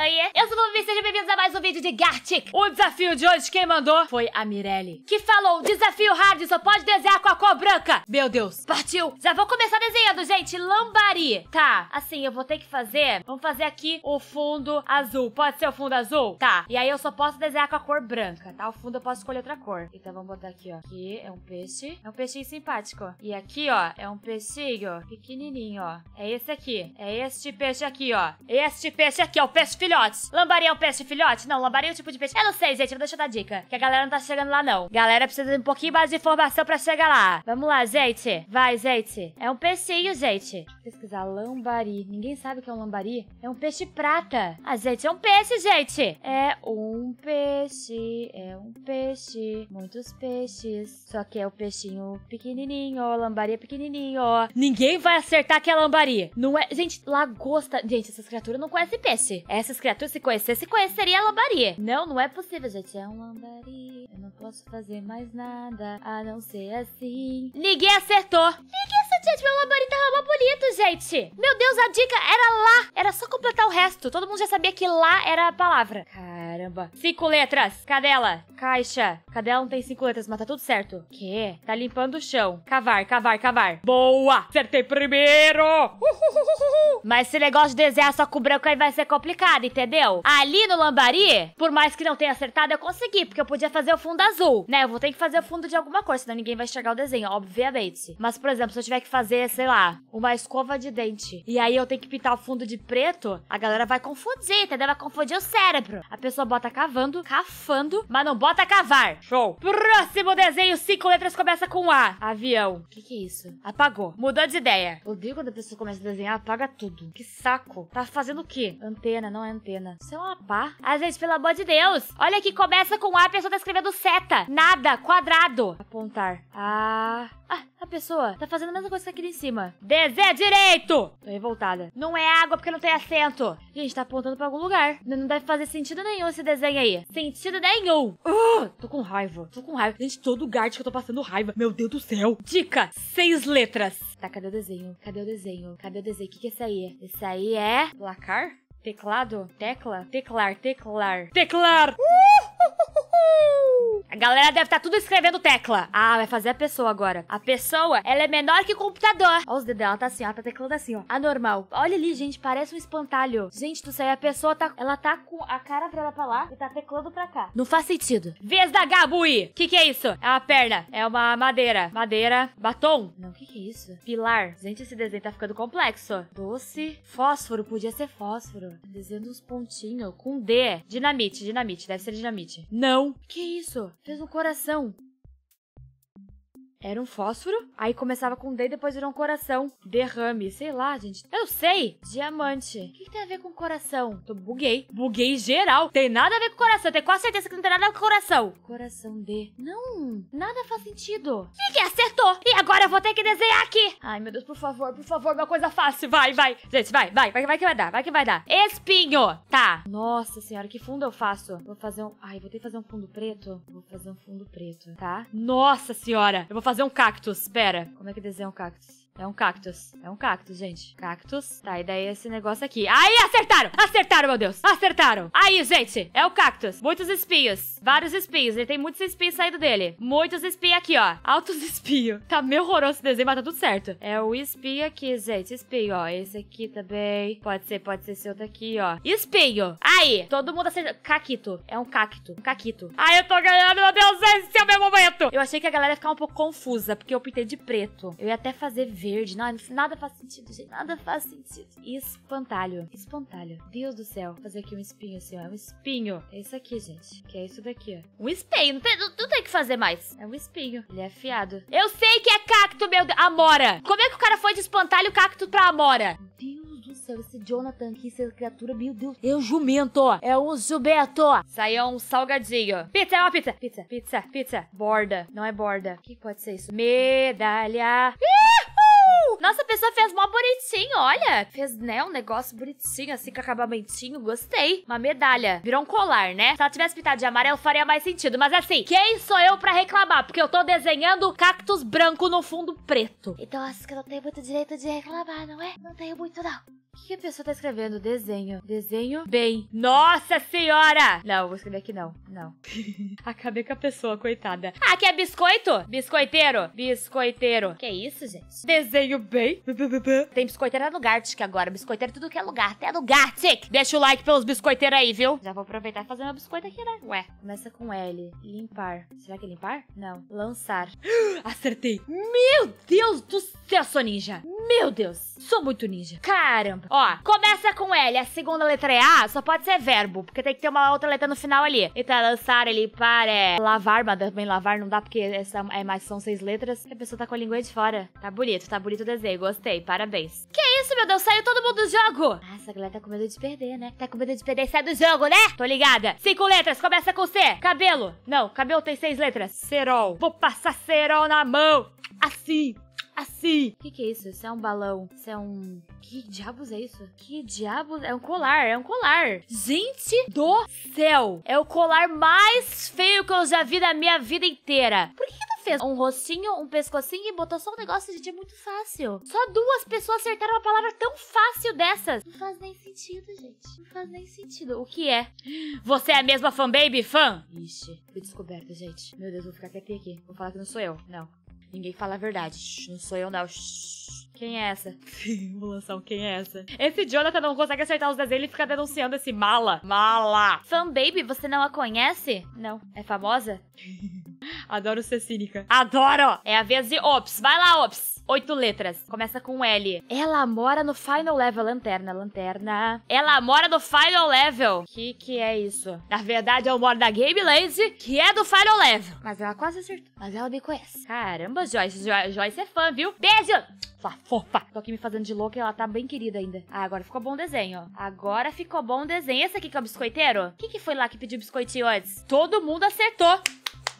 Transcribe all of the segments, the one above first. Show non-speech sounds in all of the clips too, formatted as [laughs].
Oiê, eu sou o Vivi, sejam bem-vindos a mais um vídeo de Gartic. O desafio de hoje, quem mandou foi a Mirelle, que falou, desafio hard, só pode desenhar com a cor branca. Meu Deus, partiu. Já vou começar desenhando, gente, lambari. Tá, assim, eu vou ter que fazer, vamos fazer aqui o fundo azul. Pode ser o fundo azul? Tá, e aí eu só posso desenhar com a cor branca, tá? O fundo eu posso escolher outra cor. Então vamos botar aqui, ó. Aqui é um peixe, é um peixinho simpático. E aqui, ó, é um peixinho pequenininho, ó. É esse aqui, é este peixe aqui, ó. Este peixe aqui, ó, é o peixe filhotes. Lambari é um peixe filhote? Não, lambari é um tipo de peixe. Eu não sei, gente, deixa eu dar dica. Que a galera não tá chegando lá, não. Galera precisa de um pouquinho mais de informação pra chegar lá. Vamos lá, gente. Vai, gente. É um peixinho, gente. Deixa eu pesquisar. Lambari. Ninguém sabe o que é um lambari? É um peixe prata. Ah, gente, é um peixe, gente. É um peixe. É um peixe. Muitos peixes. Só que é o um peixinho pequenininho. Ó, lambari é pequenininho, ó. Ninguém vai acertar que é lambari. Não é. Gente, lagosta. Gente, essas criaturas não conhecem peixe. Essas essas criaturas se conhecessem, conheceria a lambaria. Não, não é possível, gente. É um lambari. Eu não posso fazer mais nada a não ser assim. Ninguém acertou. Ninguém acertou, gente. Meu lambari tava mal bonito, gente. Meu Deus, a dica era lá. Era só completar o resto. Todo mundo já sabia que lá era a palavra. Caramba. Cinco letras. Cadê ela? Caixa, cadela não tem cinco letras, mas tá tudo certo. Que? Tá limpando o chão. Cavar, cavar, cavar. Boa! Acertei primeiro! Mas esse negócio de desenhar só com branco aí vai ser complicado, entendeu? Ali no lambari, por mais que não tenha acertado, eu consegui, porque eu podia fazer o fundo azul, né? Eu vou ter que fazer o fundo de alguma cor, senão ninguém vai enxergar o desenho, obviamente. Mas, por exemplo, se eu tiver que fazer, sei lá, uma escova de dente, e aí eu tenho que pintar o fundo de preto, a galera vai confundir, entendeu? Vai confundir o cérebro. A pessoa bota cavando, cafando, mas não bota Bota cavar. Show. Próximo desenho, cinco letras, começa com A. Avião. O que, que é isso? Apagou. Mudou de ideia. Odeio quando a pessoa começa a desenhar, apaga tudo. Que saco. Tá fazendo o quê? Antena, não é antena. Isso é uma pá. Às ah, vezes, pelo amor de Deus. Olha que começa com A, a pessoa tá escrevendo seta. Nada, quadrado. Apontar. Ah. Ah, a pessoa tá fazendo a mesma coisa que aquele em cima. Desé direito! Tô revoltada. Não é água porque não tem acento. Gente, tá apontando pra algum lugar. Não deve fazer sentido nenhum esse desenho aí. Sentido nenhum. Uh, tô com raiva. Tô com raiva. Gente, todo lugar que eu tô passando raiva. Meu Deus do céu. Dica. Seis letras. Tá, cadê o desenho? Cadê o desenho? Cadê o desenho? O que que é isso aí? Isso aí é... Placar? Teclado? Tecla? Teclar, teclar. Teclar! Uh! galera deve estar tá tudo escrevendo tecla. Ah, vai fazer a pessoa agora. A pessoa, ela é menor que o computador. Olha os dedos dela, tá assim, ó, tá teclando assim, ó. Anormal. Olha ali, gente, parece um espantalho. Gente tu céu, a pessoa tá, ela tá com a cara virada pra lá e tá teclando pra cá. Não faz sentido. Vez da Gabui. Que que é isso? É uma perna. É uma madeira. Madeira. Batom. Não, que que é isso? Pilar. Gente, esse desenho tá ficando complexo. Doce. Fósforo. Podia ser fósforo. Desenho uns pontinhos com D. Dinamite, dinamite. Deve ser dinamite. Não. Que é isso? o coração. Era um fósforo, aí começava com D e depois virou um coração. Derrame, sei lá, gente. Eu sei! Diamante. O que, que, tem a ver com coração? Tô buguei. Buguei geral. Tem nada a ver com coração. Tenho quase certeza que não tem nada a ver com coração. Coração D. Não, nada faz sentido. Ninguém acertou! E agora eu vou ter que desenhar aqui! Ai, meu Deus, por favor, por favor, uma coisa fácil. Vai, vai. Gente, vai, vai, vai, vai que vai dar, vai que vai dar. Espinho! Tá. Nossa senhora, que fundo eu faço? Vou fazer um. Ai, vou ter que fazer um fundo preto? Vou fazer um fundo preto, tá? Nossa senhora! Eu vou fazer um cactus. Pera, como é que desenha um cactus? É um cactus. É um cactus, gente. Cactus. Tá, e daí esse negócio aqui. Aí, acertaram! Acertaram, meu Deus! Acertaram! Aí, gente, é o cactus. Muitos espinhos. Vários espinhos. Ele tem muitos espinhos saindo dele. Muitos espinhos aqui, ó. Altos [laughs] espinhos. Tá meio horroroso esse desenho, mas tá tudo certo. É o espinho aqui, gente. Espinho, ó. Esse aqui também. Pode ser, pode ser esse outro aqui, ó. Espinho. Aí, todo mundo acertou. Caquito. É um cacto. Um caquito. Ai, eu tô ganhando, meu Deus, esse é o meu momento! Eu achei que a galera ia ficar um pouco confusa, porque eu pintei de preto. Eu ia até fazer verde verde, nada, nada faz sentido, gente, nada faz sentido. Espantalho, espantalho, Deus do céu, Vou fazer aqui um espinho assim, ó, é um espinho. É isso aqui, gente, que é isso daqui, ó. Um espinho, não tem, não, não tem que fazer mais. É um espinho, ele é afiado. Eu sei que é cacto, meu Deus, amora. Como é que o cara foi de espantalho cacto pra amora? Meu Deus do céu, esse Jonathan aqui, essa criatura, meu Deus. É um jumento, é um jumento. Isso aí é um salgadinho. Pizza, é uma pizza. Pizza, pizza, pizza. Borda, não é borda. O que pode ser isso? Medalha. Ih! Nossa, a pessoa fez mó bonitinho, olha. Fez, né, um negócio bonitinho, assim, com acabamentinho. Gostei. Uma medalha. Virou um colar, né? Se ela tivesse pintado de amarelo, faria mais sentido. Mas assim, quem sou eu pra reclamar? Porque eu tô desenhando cactus branco no fundo preto. Então acho que eu não tenho muito direito de reclamar, não é? Não tenho muito, não. O que a pessoa tá escrevendo? Desenho. Desenho bem. Nossa senhora! Não, vou escrever aqui não. Não. [laughs] Acabei com a pessoa, coitada. Ah, aqui é biscoito? Biscoiteiro. Biscoiteiro. Que isso, gente? Desenho bem. [laughs] Tem biscoiteiro no Lugartic agora. Biscoiteiro é tudo que é lugar. Até Lugartic. Deixa o like pelos biscoiteiros aí, viu? Já vou aproveitar e fazer meu biscoito aqui, né? Ué. Começa com L. Limpar. Será que é limpar? Não. Lançar. [gasps] Acertei. Meu Deus do céu, sou ninja. Meu Deus. Sou muito ninja. Caramba. Ó, começa com L, a segunda letra é A, só pode ser verbo, porque tem que ter uma outra letra no final ali. Então, lançar ele para é, lavar, mas também lavar não dá, porque essa é mais são seis letras. E a pessoa tá com a língua de fora. Tá bonito, tá bonito o desenho, gostei, parabéns. Que isso, meu Deus, saiu todo mundo do jogo! Ah, essa galera tá com medo de perder, né? Tá com medo de perder e sai do jogo, né? Tô ligada. Cinco letras, começa com C. Cabelo. Não, cabelo tem seis letras. Cerol. Vou passar cerol na mão. Assim assim. O que, que é isso? Isso é um balão. Isso é um. Que diabos é isso? Que diabos? É um colar, é um colar. Gente do céu! É o colar mais feio que eu já vi na minha vida inteira. Por que não fez um rostinho, um pescocinho e botou só um negócio? Gente, é muito fácil. Só duas pessoas acertaram uma palavra tão fácil dessas. Não faz nem sentido, gente. Não faz nem sentido. O que é? Você é a mesma fanbaby, fã? Ixi, fui descoberta, gente. Meu Deus, vou ficar até aqui. Vou falar que não sou eu. Não. Ninguém fala a verdade. Shhh, não sou eu, não. Shhh. Quem é essa? [laughs] Vou quem é essa. Esse Jonathan não consegue acertar os desenhos, ele fica denunciando esse mala. Mala! Fan Baby, você não a conhece? Não. É famosa? [laughs] Adoro ser cínica. Adoro! É a vez de Ops. Vai lá, Ops. Oito letras. Começa com L. Ela mora no final level. Lanterna, lanterna. Ela mora no final level. Que que é isso? Na verdade, eu moro da Game Lazy que é do final level. Mas ela quase acertou. Mas ela me conhece. Caramba, Joyce. Jo Joyce é fã, viu? Beijo! fofa. Tô aqui me fazendo de louca e ela tá bem querida ainda. Ah, agora ficou bom o desenho, ó. Agora ficou bom o desenho. Esse aqui que é o biscoiteiro? Quem que foi lá que pediu biscoitinho antes? Todo mundo acertou.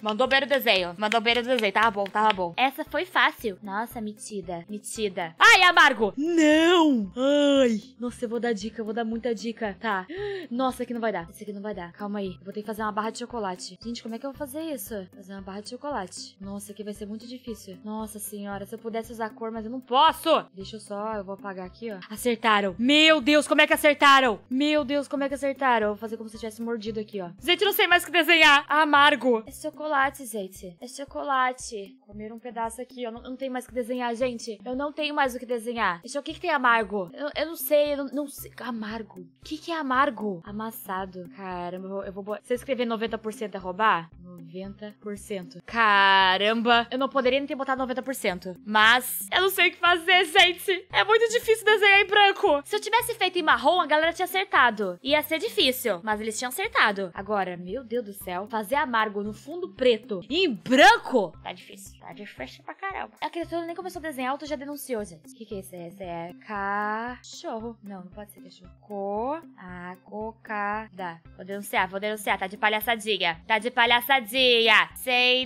Mandou bem o desenho. Mandou bem o desenho. Tava bom, tava bom. Essa foi fácil. Nossa, metida. Metida. Ai, amargo! Não! Ai! Nossa, eu vou dar dica. Eu vou dar muita dica. Tá. Nossa, aqui não vai dar. Esse aqui não vai dar. Calma aí. Eu vou ter que fazer uma barra de chocolate. Gente, como é que eu vou fazer isso? Fazer uma barra de chocolate. Nossa, aqui vai ser muito difícil. Nossa senhora, se eu pudesse usar cor, mas eu não posso. Deixa eu só. Eu vou apagar aqui, ó. Acertaram. Meu Deus, como é que acertaram? Meu Deus, como é que acertaram? Eu vou fazer como se eu tivesse mordido aqui, ó. Gente, não sei mais o que desenhar. Amargo. É chocolate chocolate, gente. É chocolate. Comer um pedaço aqui. Eu não, tem não, tenho mais o que desenhar, gente. Eu não tenho mais o que desenhar. Deixa, o que, que tem amargo? Eu, eu não sei, eu não, não sei. Amargo. O que, que é amargo? Amassado. Caramba, eu vou. Eu vou se eu escrever 90% é roubar? 90%. Caramba! Eu não poderia nem ter botado 90%. Mas eu não sei o que fazer, [laughs] gente! É muito difícil desenhar em branco! Se eu tivesse feito em marrom, a galera tinha acertado. Ia ser difícil, mas eles tinham acertado. Agora, meu Deus do céu, fazer amargo no fundo preto e em branco tá difícil. Tá difícil pra caramba. A é criatura nem começou a desenhar, outro já denunciou, gente. O que, que é isso? Esse é, é cachorro. Não, não pode ser cachorro. Co. A cocada. Vou denunciar, vou denunciar. Tá de palhaçadinha. Tá de palhaçadinha dia,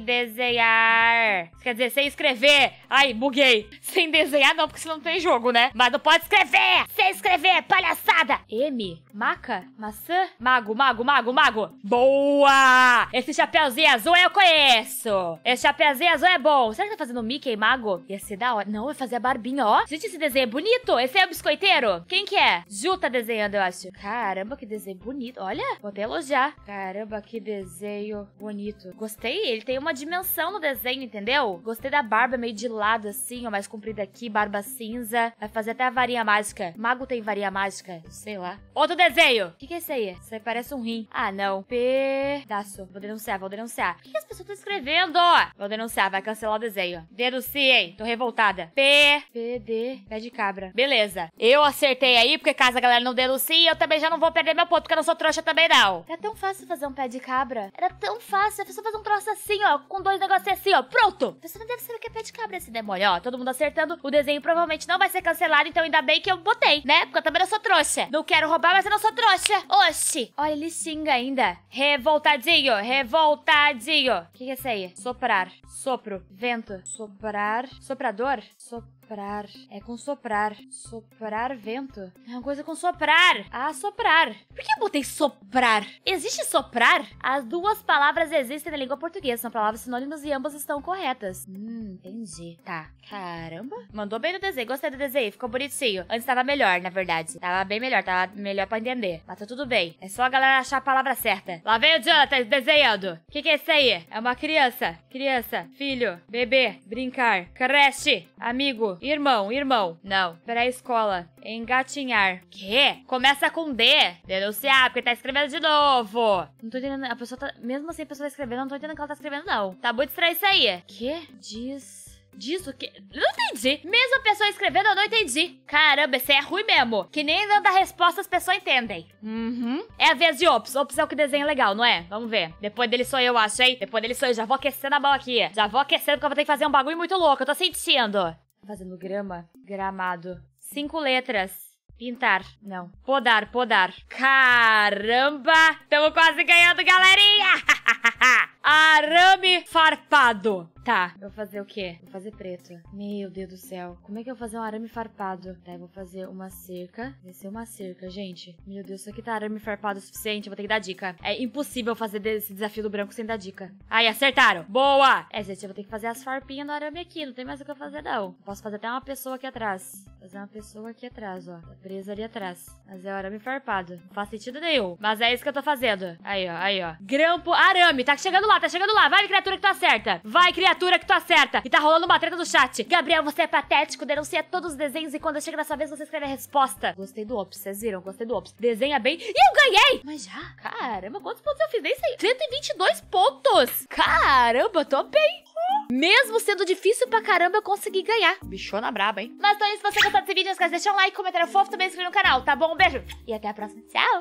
desenhar. Quer dizer, sem escrever. Ai, buguei. Sem desenhar não, porque senão não tem jogo, né? Mas não pode escrever! sem escrever, palhaçada! M. Maca? Maçã? Mago, mago, mago, mago. Boa! Esse chapéuzinho azul eu conheço. Esse chapéuzinho azul é bom. Será que tá fazendo Mickey mago? Ia ser da hora. Não, vai fazer a barbinha, ó. Gente, esse desenho é bonito. Esse é o biscoiteiro. Quem que é? Ju tá desenhando, eu acho. Caramba, que desenho bonito. Olha, vou até elogiar. Caramba, que desenho bonito. Gostei. Ele tem uma dimensão no desenho, entendeu? Gostei da barba meio de lado assim, ó, mais comprida aqui, barba cinza. Vai fazer até a varinha mágica. Mago tem varinha mágica sei lá. Outro desenho! O que, que é isso aí? Isso aí parece um rim. Ah, não. Pedaço. Vou denunciar, vou denunciar. O que, que as pessoas estão escrevendo? Vou denunciar, vai cancelar o desenho. Denunciem, tô revoltada. P. P, D. Pé de cabra. Beleza. Eu acertei aí, porque caso a galera não denuncie, eu também já não vou perder meu ponto, porque eu não sou trouxa também, não. Era tão fácil fazer um pé de cabra. Era tão fácil. A é só fazer um troço assim, ó, com dois negocinhos assim, ó. Pronto! Você não deve saber o que é pé de cabra esse demônio, ó. Todo mundo acertando. O desenho provavelmente não vai ser cancelado, então ainda bem que eu botei, né? Porque eu também não sou trouxa trouxa. Não quero roubar, mas eu não sou trouxa. Oxi. Olha, ele xinga ainda. Revoltadinho, revoltadinho. O que, que é isso aí? Soprar. Sopro. Vento. Soprar. Soprador? Soprador. Soprar. É com soprar. Soprar vento? É uma coisa com soprar. Ah, soprar. Por que eu botei soprar? Existe soprar? As duas palavras existem na língua portuguesa. São palavras sinônimas e ambas estão corretas. Hum, entendi. Tá. Caramba. Mandou bem no desenho. Gostei do desenho. Ficou bonitinho. Antes tava melhor, na verdade. Tava bem melhor. Tava melhor pra entender. Mas tá tudo bem. É só a galera achar a palavra certa. Lá vem o Jonathan desenhando. O que, que é isso aí? É uma criança. Criança. Filho. Bebê. Brincar. Creche. Amigo. Irmão, irmão. Não. Pré-escola. Engatinhar. Quê? Começa com D. Denunciar, porque tá escrevendo de novo. Não tô entendendo. A pessoa tá. Mesmo assim, a pessoa tá escrevendo, não tô entendendo o que ela tá escrevendo, não. Tá muito estranho isso aí. Que? Diz diz o quê? Não entendi. Mesmo a pessoa escrevendo, eu não entendi. Caramba, esse é ruim mesmo. Que nem dando a resposta as pessoas entendem. Uhum. É a vez de Ops. Ops é o que desenha legal, não é? Vamos ver. Depois dele sou eu, acho, hein? Depois dele sou eu. Já vou aquecendo a mão aqui. Já vou aquecendo porque eu vou ter que fazer um bagulho muito louco. Eu tô sentindo. Fazendo grama. Gramado. Cinco letras. Pintar. Não. Podar, podar. Caramba! Tamo quase ganhando, galerinha! [laughs] Arame farpado. Tá, eu vou fazer o quê? Vou fazer preto. Meu Deus do céu. Como é que eu vou fazer um arame farpado? Tá, eu vou fazer uma cerca. Vai ser uma cerca, gente. Meu Deus, isso aqui tá arame farpado o suficiente. Eu vou ter que dar dica. É impossível fazer esse desafio do branco sem dar dica. Aí, acertaram. Boa! É, gente, eu vou ter que fazer as farpinhas no arame aqui. Não tem mais o que eu fazer, não. posso fazer até uma pessoa aqui atrás. Mas é uma pessoa aqui atrás, ó. Tá presa ali atrás. Mas é o arame farpado. Não faz sentido nenhum. Mas é isso que eu tô fazendo. Aí, ó, aí, ó. Grampo, arame. Tá chegando lá, tá chegando lá. Vai, criatura que tu tá acerta. Vai, criatura que tu tá acerta. E tá rolando uma treta no chat. Gabriel, você é patético, denuncia todos os desenhos e quando chega na sua vez você escreve a resposta. Gostei do Ops, vocês viram, gostei do Ops. Desenha bem. E eu ganhei! Mas já? Caramba, quantos pontos eu fiz? Nem sei. 122 pontos! Caramba, tô bem! Mesmo sendo difícil pra caramba, eu consegui ganhar. Bichona braba, hein? Mas então, é se você gostou desse vídeo, não esquece de deixar um like, comentário é fofo, também se inscrever no canal, tá bom? Um beijo e até a próxima. Tchau!